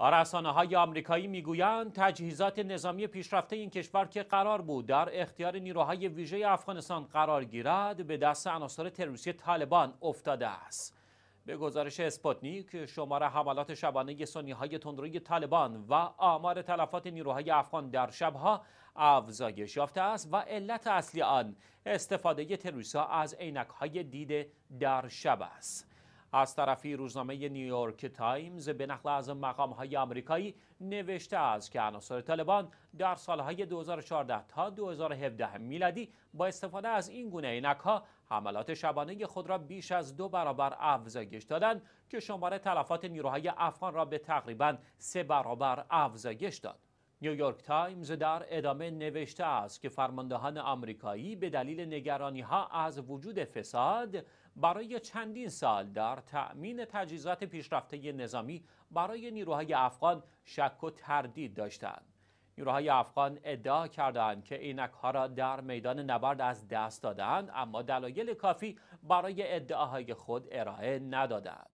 رسانه آره، های آمریکایی میگویند تجهیزات نظامی پیشرفته این کشور که قرار بود در اختیار نیروهای ویژه افغانستان قرار گیرد به دست عناصر تروریستی طالبان افتاده است به گزارش اسپوتنیک شماره حملات شبانه سنی های تندروی طالبان و آمار تلفات نیروهای افغان در شبها افزایش یافته است و علت اصلی آن استفاده تروریستها از عینک های دیده در شب است از طرفی روزنامه نیویورک تایمز به نقل از های آمریکایی نوشته است که عناصر طالبان در سالهای 2014 تا 2017 میلادی با استفاده از این گونه ها حملات شبانه خود را بیش از دو برابر افزایش دادند که شماره تلفات نیروهای افغان را به تقریبا سه برابر افزایش داد نیویورک تایمز در ادامه نوشته است که فرماندهان آمریکایی به دلیل نگرانی ها از وجود فساد برای چندین سال در تأمین تجهیزات پیشرفته نظامی برای نیروهای افغان شک و تردید داشتند. نیروهای افغان ادعا کردند که اینک ها را در میدان نبرد از دست دادند اما دلایل کافی برای ادعاهای خود ارائه ندادند.